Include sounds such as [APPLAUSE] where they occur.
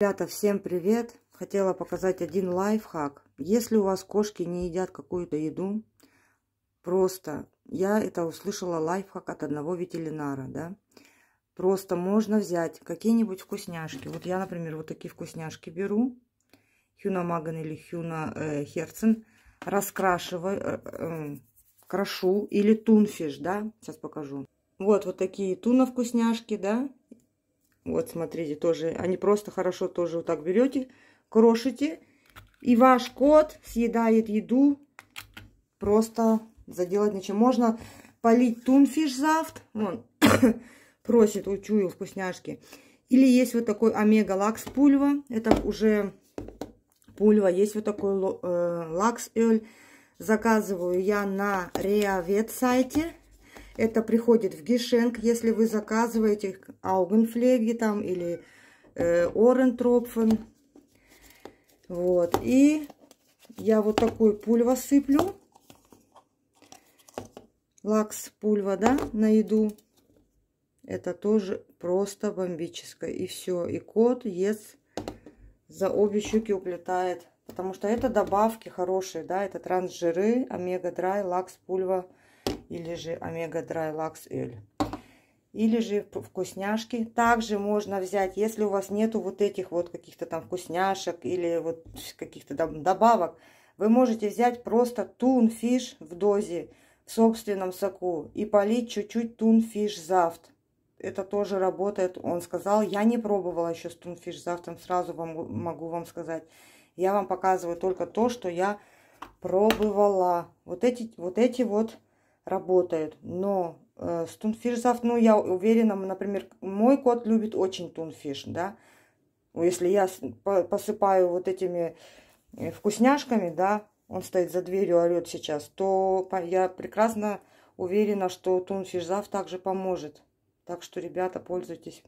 Ребята, всем привет! Хотела показать один лайфхак. Если у вас кошки не едят какую-то еду, просто, я это услышала лайфхак от одного ветеринара, да, просто можно взять какие-нибудь вкусняшки. Вот я, например, вот такие вкусняшки беру, Хюна Маган или Хюна э, Херцен, раскрашиваю, э, э, крошу, или тунфиш, да, сейчас покажу. Вот, вот такие туна вкусняшки, да, вот, смотрите, тоже они просто хорошо тоже вот так берете, крошите. И ваш кот съедает еду. Просто заделать ничем. Можно полить тунфиш завт. Вон, [COUGHS] просит, учуял вкусняшки. Или есть вот такой омега лакс пульва. Это уже пульва. Есть вот такой э, лакс эль. Заказываю я на Реавет сайте. Это приходит в Гишенк, если вы заказываете Аугенфлеги там или э, Орентропфен. Вот. И я вот такой пульва сыплю. Лакс пульва, да, на еду. Это тоже просто бомбическое. И все. И кот ест за обе щуки уплетает. Потому что это добавки хорошие, да, это трансжиры, омега-драй, лакс, пульва, или же Омега Драй Лакс Эль. Или же вкусняшки. Также можно взять, если у вас нету вот этих вот каких-то там вкусняшек или вот каких-то добавок, вы можете взять просто тун фиш в дозе в собственном соку и полить чуть-чуть тун фиш зафт. Это тоже работает, он сказал. Я не пробовала еще с фиш завтом, сразу вам, могу вам сказать. Я вам показываю только то, что я пробовала. Вот эти вот, эти вот работают. Но э, с тунфиш ну, я уверена, например, мой кот любит очень тунфиш, да. Ну, если я посыпаю вот этими э, вкусняшками, да, он стоит за дверью, орет сейчас, то я прекрасно уверена, что тунфиш также поможет. Так что, ребята, пользуйтесь.